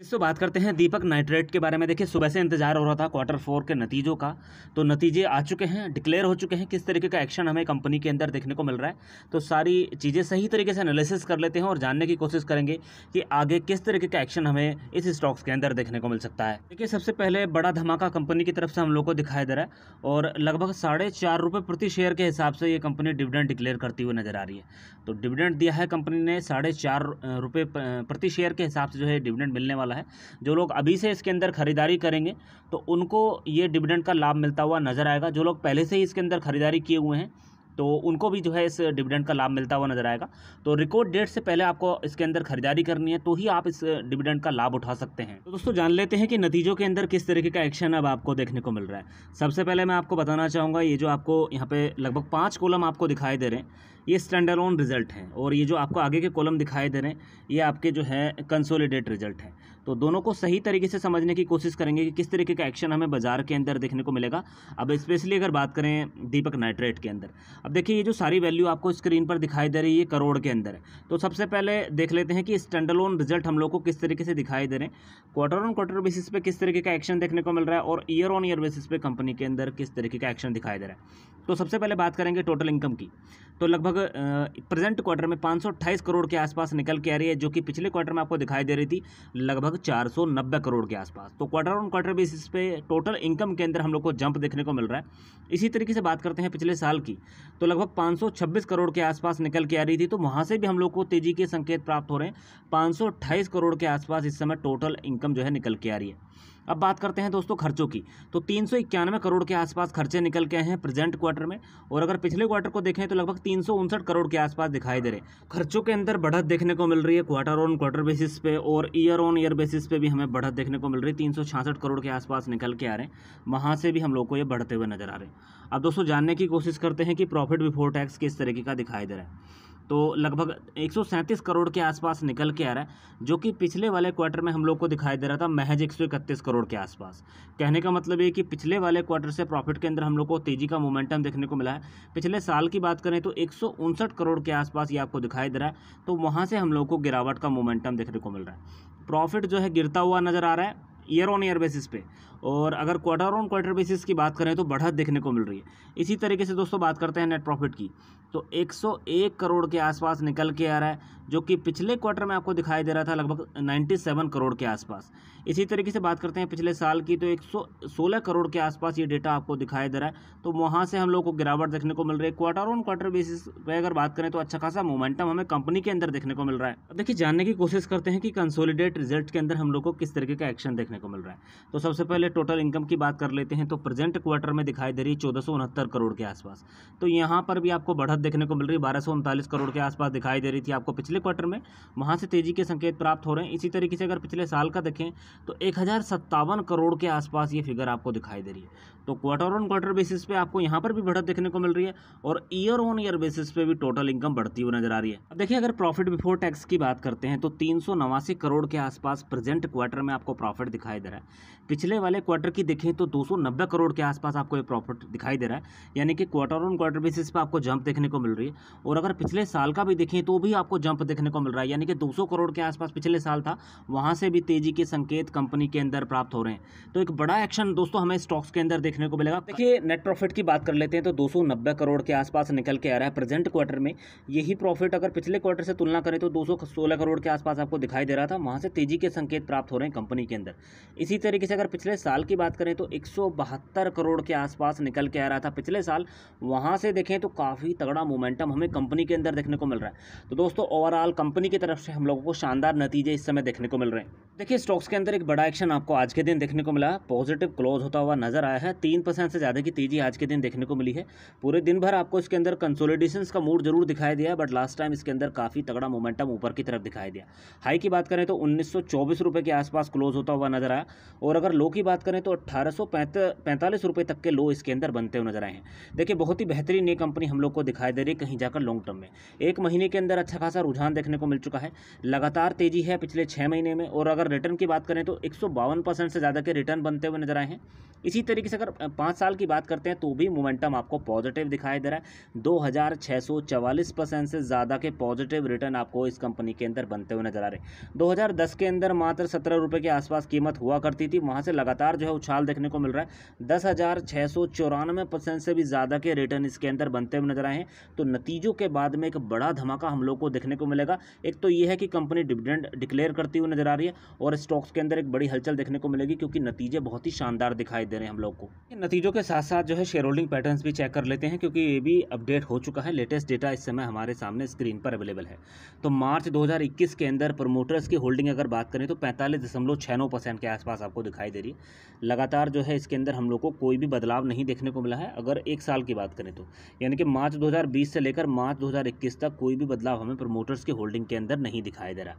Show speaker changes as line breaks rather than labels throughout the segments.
इससे बात करते हैं दीपक नाइट्रेट के बारे में देखिए सुबह से इंतजार हो रहा था क्वार्टर फोर के नतीजों का तो नतीजे आ चुके हैं डिक्लेयर हो चुके हैं किस तरीके का एक्शन हमें कंपनी के अंदर देखने को मिल रहा है तो सारी चीज़ें सही तरीके से एनालिसिस कर लेते हैं और जानने की कोशिश करेंगे कि आगे किस तरीके का एक्शन हमें इस स्टॉक्स के अंदर देखने को मिल सकता है देखिए सबसे पहले बड़ा धमाका कंपनी की तरफ से हम लोग को दिखाई दे रहा है और लगभग साढ़े चार रुपये प्रति शेयर के हिसाब से ये कंपनी डिविडेंड डिक्लेयर करती हुई नजर आ रही है तो डिविडेंड दिया है कंपनी ने साढ़े चार रुपये प्रति शेयर के हिसाब से जो है डिविडेंड मिलने वाला है जो लोग अभी से इसके अंदर खरीदारी करेंगे तो उनको ये डिविडेंड का लाभ मिलता हुआ नज़र आएगा जो लोग पहले से ही इसके अंदर खरीदारी किए हुए हैं तो उनको भी जो है इस डिविडेंड का लाभ मिलता हुआ नज़र आएगा तो रिकॉर्ड डेट से पहले आपको इसके अंदर खरीदारी करनी है तो ही आप इस डिविडेंड का लाभ उठा सकते हैं तो दोस्तों जान लेते हैं कि नतीजों के अंदर किस तरीके का एक्शन अब आपको देखने को मिल रहा है सबसे पहले मैं आपको बताना चाहूँगा ये जो आपको यहाँ पे लगभग पाँच कॉलम आपको दिखाई दे रहे हैं ये स्टैंड ऑन रिजल्ट हैं और ये जो आपको आगे के कॉलम दिखाई दे रहे हैं ये आपके जो है कंसोलिडेट रिजल्ट हैं तो दोनों को सही तरीके से समझने की कोशिश करेंगे कि किस तरीके का एक्शन हमें बाजार के अंदर देखने को मिलेगा अब स्पेशली अगर बात करें दीपक नाइट्रेट के अंदर अब देखिए ये जो सारी वैल्यू आपको स्क्रीन पर दिखाई दे रही है ये करोड़ के अंदर है तो सबसे पहले देख लेते हैं कि ऑन रिजल्ट हम लोग को किस तरीके से दिखाई दे रहे हैं क्वार्टर ऑन क्वार्टर बेसिस पर किस तरीके का एक्शन देखने को मिल रहा है और ईयर ऑन ईयर बेसिस पर कंपनी के अंदर किस तरीके का एक्शन दिखाई दे रहा है तो सबसे पहले बात करेंगे टोटल इनकम की तो लगभग प्रेजेंट क्वार्टर में पाँच करोड़ के आसपास निकल के आ रही है जो कि पिछले क्वार्टर में आपको दिखाई दे रही थी लगभग 490 करोड़ के आसपास तो क्वार्टर ऑन क्वार्टर बेसिस पे टोटल इनकम के अंदर हम लोग को जंप देखने को मिल रहा है इसी तरीके से बात करते हैं पिछले साल की तो लगभग पाँच करोड़ के आसपास निकल के आ रही थी तो वहाँ से भी हम लोग को तेज़ी के संकेत प्राप्त हो रहे हैं पाँच करोड़ के आसपास इस समय टोटल इनकम जो है निकल के आ रही है अब बात करते हैं दोस्तों खर्चों की तो तीन करोड़ के आसपास खर्चे निकल के आए हैं प्रेजेंट क्वार्टर में और अगर पिछले क्वार्टर को देखें तो लगभग तीन करोड़ के आसपास दिखाई दे रहे हैं खर्चों के अंदर बढ़त देखने को मिल रही है क्वार्टर ऑन क्वार्टर बेसिस पे और ईयर ऑन ईयर बेसिस पे भी हमें बढ़त देखने को मिल रही है तीन करोड़ के आसपास निकल के आ रहे हैं वहाँ से भी हम लोग को ये बढ़ते हुए नजर आ रहे हैं अब दोस्तों जानने की कोशिश करते हैं कि प्रॉफिट बिफोर टैक्स किस तरीके का दिखाई दे रहा है तो लगभग एक करोड़ के आसपास निकल के आ रहा है जो कि पिछले वाले क्वार्टर में हम लोग को दिखाई दे रहा था महज एक करोड़ के आसपास कहने का मतलब ये कि पिछले वाले क्वार्टर से प्रॉफिट के अंदर हम लोग को तेज़ी का मोमेंटम देखने को मिला है पिछले साल की बात करें तो एक करोड़ के आसपास ये आपको दिखाई दे रहा है तो वहाँ से हम लोग को गिरावट का मोमेंटम देखने को मिल रहा है प्रॉफिट जो है गिरता हुआ नज़र आ रहा है ईयर ऑन ईयर बेसिस पे और अगर क्वार्टर ऑन क्वार्टर बेसिस की बात करें तो बढ़त देखने को मिल रही है इसी तरीके से दोस्तों बात करते हैं नेट प्रॉफिट की तो 101 करोड़ के आसपास निकल के आ रहा है जो कि पिछले क्वार्टर में आपको दिखाई दे रहा था लगभग 97 करोड़ के आसपास इसी तरीके से बात करते हैं पिछले साल की तो 116 करोड़ के आसपास ये डेटा आपको दिखाई दे रहा है तो वहाँ से हम लोग को गिरावट देखने को मिल रही है क्वार्टर ऑन क्वार्टर बेसिस पे अगर बात करें तो अच्छा खासा मोमेंटम हमें कंपनी के अंदर देखने को मिल रहा है अब देखिए जानने की कोशिश करते हैं कि कंसोलिडेट रिजल्ट के अंदर हम लोग को किस तरीके का एक्शन देखने देखने को मिल रहा है तो सबसे पहले टोटल इनकम की बात कर लेते हैं तो प्रेजेंट क्वार्टर में दिखाई दे रही है चौदह करोड़ के आसपास तो यहाँ पर भी आपको बढ़त देखने को मिल रही है बारह करोड़ के आसपास दिखाई दे रही थी आपको पिछले क्वार्टर में वहाँ से तेज़ी के संकेत प्राप्त हो रहे हैं इसी तरीके से अगर पिछले साल का देखें तो एक करोड़ के आसपास ये फिगर आपको दिखाई दे रही है तो क्वार्टर ऑन क्वार्टर बेसिस पे आपको यहाँ पर भी बढ़त देखने को मिल रही है और ईयर ऑन ईयर बेसिस पे भी टोटल इनकम बढ़ती हुई नजर आ रही है अब देखिए अगर प्रॉफिट बिफोर टैक्स की बात करते हैं तो तीन करोड़ के आसपास प्रेजेंट क्वार्टर में आपको प्रॉफिट दिखा दिखाई दे रहा है पिछले वाले क्वार्टर की देखें तो 290 करोड़ के आसपास आपको ये प्रॉफिट दिखाई दे रहा है यानी कि क्वार्टर ऑन क्वार्टर बेसिस पे आपको जंप देखने को मिल रही है और अगर पिछले साल का भी देखें तो भी आपको जंप देखने को मिल रहा है यानी कि 200 करोड़ के आसपास पिछले साल था वहाँ से भी तेजी के संकेत कंपनी के अंदर प्राप्त हो रहे हैं तो एक बड़ा एक्शन दोस्तों हमें स्टॉक्स के अंदर देखने को मिलेगा देखिए नेट प्रॉफिट की बात कर लेते हैं तो दो करोड़ के आसपास निकल के आ रहा है प्रेजेंट क्वार्टर में यही प्रॉफिट अगर पिछले क्वार्टर से तुलना करें तो दो करोड़ के आसपास आपको दिखाई दे रहा था वहाँ से तेजी के संकेत प्राप्त हो रहे हैं कंपनी के अंदर इसी तरीके से अगर पिछले साल की बात करें तो एक करोड़ के आसपास निकल के आ रहा था पिछले साल वहाँ से देखें तो काफ़ी तगड़ा मोमेंटम हमें कंपनी के अंदर देखने को मिल रहा है तो दोस्तों ओवरऑल कंपनी की तरफ से हम लोगों को शानदार नतीजे इस समय देखने को मिल रहे हैं देखिए स्टॉक्स के अंदर एक बड़ा एक्शन आपको आज के दिन देखने को मिला पॉजिटिव क्लोज होता हुआ नजर आया है तीन परसेंट से ज़्यादा की तेजी आज के दिन देखने को मिली है पूरे दिन भर आपको इसके अंदर कंसोलिडेशन का मूड जरूर दिखाई दिया बट लास्ट टाइम इसके अंदर काफ़ी तगड़ा मोमेंटम ऊपर की तरफ दिखाई दिया हाई की बात करें तो उन्नीस सौ के आसपास क्लोज होता हुआ नजर नजर आया और अगर लो की बात करें तो अट्ठारह सौ तक के लो इसके अंदर बनते हुए नजर आए हैं देखिए बहुत ही बेहतरीन ये कंपनी हम लोग को दिखाई दे रही है कहीं जाकर लॉन्ग टर्म में एक महीने के अंदर अच्छा खासा रुझान देखने को मिल चुका है लगातार तेजी है पिछले छः महीने में और अगर रिटर्न की बात करें तो एक से ज़्यादा के रिटर्न बनते हुए नजर आए हैं इसी तरीके से अगर पाँच साल की बात करते हैं तो भी मोमेंटम आपको पॉजिटिव दिखाई दे रहा है दो परसेंट से ज़्यादा के पॉजिटिव रिटर्न आपको इस कंपनी के अंदर बनते हुए नजर आ रहे हैं दस के अंदर मात्र सत्रह रुपये के आसपास कीमत साथ हुआ करती थी वहाँ से लगातार जो है उछाल देखने को मिल रहा है दस हज़ार छः सौ चौरानवे परसेंट से भी ज़्यादा के रिटर्न इसके अंदर बनते हुए नजर आए हैं तो नतीजों के बाद में एक बड़ा धमाका हम लोग को देखने को मिलेगा एक तो ये है कि कंपनी डिविडेंड डिक्लेयर करती हुई नजर आ रही है और स्टॉक्स के अंदर एक बड़ी हलचल देखने को मिलेगी क्योंकि नतीजे बहुत ही शानदार दिखाई दे रहे हैं हम लोग को नतीजों के साथ साथ जो है शेयर होल्डिंग पैटर्न भी चेक कर लेते हैं क्योंकि ये भी अपडेट हो चुका है लेटेस्ट डेटा इस समय हमारे सामने स्क्रीन पर अवेलेबल है तो मार्च 2021 के अंदर प्रमोटर्स की होल्डिंग अगर बात करें तो पैंतालीस दशमलव छः नौ परसेंट परसेंट के आसपास आपको दिखाई दे रही लगातार जो है इसके अंदर हम लोग को कोई भी बदलाव नहीं देखने को मिला है अगर एक साल की बात करें तो यानी कि मार्च 2020 से लेकर मार्च 2021 तक कोई भी बदलाव हमें प्रमोटर्स की होल्डिंग के अंदर नहीं दिखाई दे रहा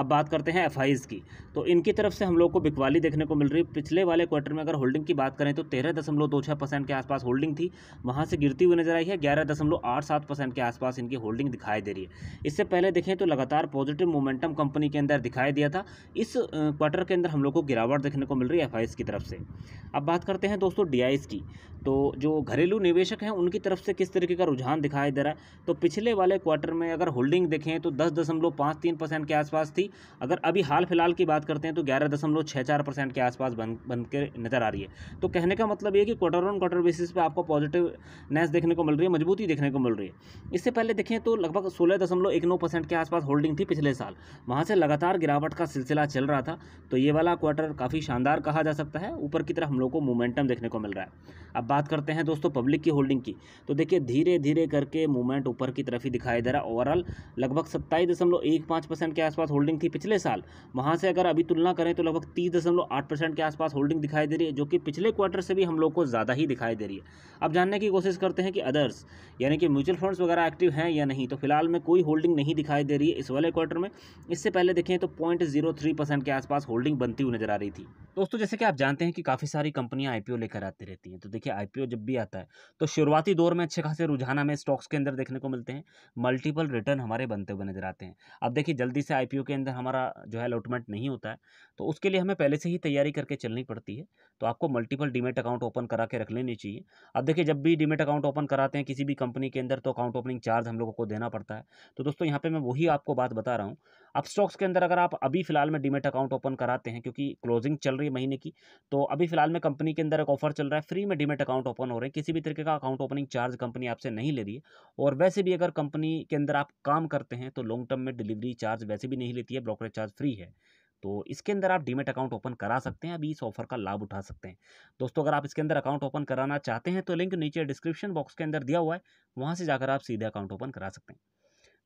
अब बात करते हैं एफ की तो इनकी तरफ से हम लोग को बिकवाली देखने को मिल रही है पिछले वाले क्वार्टर में अगर होल्डिंग की बात करें तो तेरह दशमलव दो छः परसेंट के आसपास होल्डिंग थी वहाँ से गिरती हुई नजर आई है ग्यारह दशमलव आठ सात परसेंट के आसपास इनकी होल्डिंग दिखाई दे रही है इससे पहले देखें तो लगातार पॉजिटिव मोमेंटम कंपनी के अंदर दिखाई दिया था इस क्वार्टर के अंदर हम लोग को गिरावट देखने को मिल रही है एफ की तरफ से अब बात करते हैं दोस्तों डी की तो जो घरेलू निवेशक हैं उनकी तरफ से किस तरीके का रुझान दिखाई दे रहा है तो पिछले वाले क्वार्टर में अगर होल्डिंग देखें तो दस दशमलव पाँच तीन परसेंट के आसपास थी अगर अभी हाल फिलहाल की बात करते हैं तो ग्यारह दशमलव छः चार परसेंट के आसपास बन बन के नज़र आ रही है तो कहने का मतलब ये कि क्वार्टर ऑन क्वार्टर बेसिस पर आपको पॉजिटिवनेस देखने को मिल रही है मजबूती देखने को मिल रही है इससे पहले देखें तो लगभग सोलह दशमलव एक नौ परसेंट के आसपास होल्डिंग थी पिछले साल वहाँ से लगातार गिरावट का सिलसिला चल रहा था तो ये वाला क्वार्टर काफ़ी शानदार कहा जा सकता है ऊपर की तरफ हम लोग को मोमेंटम देखने को मिल रहा है अब बात करते हैं दोस्तों पब्लिक की होल्डिंग की तो देखिए धीरे धीरे करके मूवमेंट ऊपर की तरफ ही दिखाई दे रहा ओवरऑल लगभग सत्ताईस दशमलव एक पाँच परसेंट के आसपास होल्डिंग थी पिछले साल वहाँ से अगर अभी तुलना करें तो लगभग तीस दशमलव आठ परसेंट के आसपास होल्डिंग दिखाई दे रही है जो कि पिछले क्वार्टर से भी हम लोग को ज़्यादा ही दिखाई दे रही है अब जानने की कोशिश करते हैं कि अदर्स यानी कि म्यूचुअल फंड्स वगैरह एक्टिव हैं या नहीं तो फिलहाल में कोई होल्डिंग नहीं दिखाई दे रही है इस वाले क्वार्टर में इससे पहले देखें तो पॉइंट जीरो थ्री परसेंट के आसपास होल्डिंग बनती हुई नजर आ रही थी दोस्तों जैसे कि आप जानते हैं कि काफ़ी सारी कंपनियां आईपीओ लेकर आती रहती हैं तो देखिए आईपीओ जब भी आता है तो शुरुआती दौर में अच्छे खासे रुझान हमें स्टॉक्स के अंदर देखने को मिलते हैं मल्टीपल रिटर्न हमारे बनते हुए नजर आते हैं अब देखिए जल्दी से आईपीओ के अंदर हमारा जो है अलॉटमेंट नहीं होता है तो उसके लिए हमें पहले से ही तैयारी करके चलनी पड़ती है तो आपको मल्टीपल डीमेट अकाउंट ओपन करा के रख लेनी चाहिए अब देखिए जब भी डीमेट अकाउंट ओपन कराते हैं किसी भी कंपनी के अंदर तो अकाउंट ओपनिंग चार्ज हम लोगों को देना पड़ता है तो दोस्तों यहाँ पर मैं वही आपको बात बता रहा हूँ अब स्टॉक्स के अंदर अगर आप अभी फिलहाल में डीमेट अकाउंट ओपन कराते हैं क्योंकि क्लोजिंग चल रही है महीने की तो अभी फिलहाल में कंपनी के अंदर एक ऑफर चल रहा है फ्री में डीमेट अकाउंट ओपन हो रहे हैं किसी भी तरीके का अकाउंट ओपनिंग चार्ज कंपनी आपसे नहीं ले रही है और वैसे भी अगर कंपनी के अंदर आप काम करते हैं तो लॉन्ग टर्म में डिलीवरी चार्ज वैसे भी नहीं लेती है ब्रोकरेज चार्ज फ्री है तो इसके अंदर आप डीमेट अकाउंट ओपन करा सकते हैं अभी इस ऑफर का लाभ उठा सकते हैं दोस्तों अगर आप इसके अंदर अकाउंट ओपन कराना चाहते हैं तो लिंक नीचे डिस्क्रिप्शन बॉक्स के अंदर दिया हुआ है वहाँ से जाकर आप सीधे अकाउंट ओपन करा सकते हैं